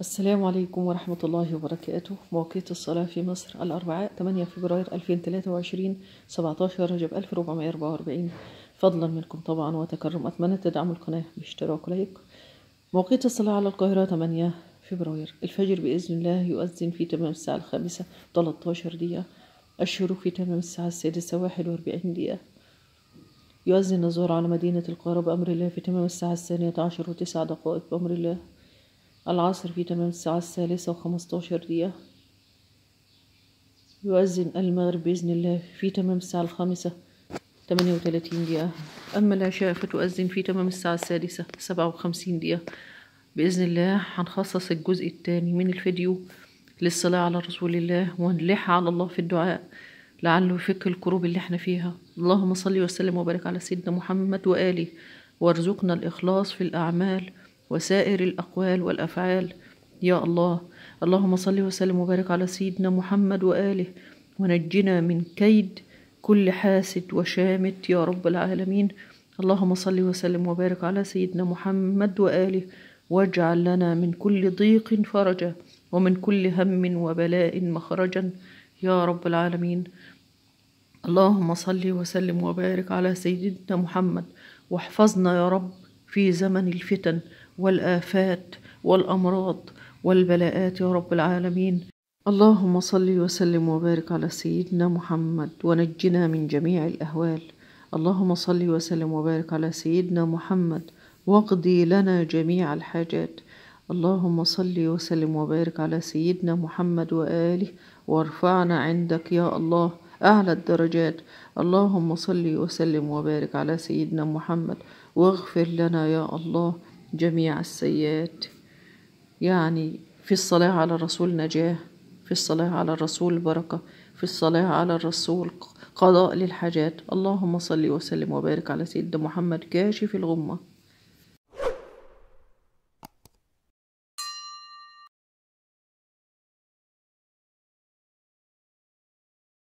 السلام عليكم ورحمة الله وبركاته مواقيت الصلاة في مصر الأربعاء 8 فبراير 2023 17 رجب 1444 فضلا منكم طبعا وتكرم أتمنى تدعموا القناة باشتراك لايك مواقيت الصلاة على القاهرة 8 فبراير الفجر بإذن الله يؤذن في تمام الساعة الخامسة 13 دقيقة الشروق في تمام الساعة السادسة 41 دقيقة يؤذن الظهر على مدينة القاهرة بأمر الله في تمام الساعة الثانية عشر وتسع دقائق بأمر الله العصر في تمام الساعة الثالثة وخمستاشر دقيقة يؤذن المغرب بإذن الله في تمام الساعة الخامسة تمانية وتلاتين دقيقة أما العشاء فتؤذن في تمام الساعة السادسة سبعة وخمسين دقيقة بإذن الله هنخصص الجزء الثاني من الفيديو للصلاة على رسول الله ونلح على الله في الدعاء لعله يفك الكروب اللي احنا فيها اللهم صل وسلم وبارك على سيدنا محمد وآله وارزقنا الإخلاص في الأعمال وسائر الأقوال والأفعال يا الله اللهم صل وسلم وبارك على سيدنا محمد وآله ونجنا من كيد كل حاسد وشامت يا رب العالمين اللهم صل وسلم وبارك على سيدنا محمد وآله واجعل لنا من كل ضيق فرجا ومن كل هم وبلاء مخرجا يا رب العالمين اللهم صل وسلم وبارك على سيدنا محمد واحفظنا يا رب في زمن الفتن والآفات والأمراض والبلاءات يا رب العالمين اللهم صل وسلم وبارك على سيدنا محمد ونجنا من جميع الأهوال اللهم صل وسلم وبارك على سيدنا محمد واقضي لنا جميع الحاجات اللهم صل وسلم وبارك على سيدنا محمد وآله وارفعنا عندك يا الله أعلى الدرجات اللهم صل وسلم وبارك على سيدنا محمد واغفر لنا يا الله جميع السيئات يعني في الصلاة على الرسول نجاة في الصلاة على الرسول بركة في الصلاة على الرسول قضاء للحاجات اللهم صل وسلم وبارك على سيدنا محمد كاشف الغمة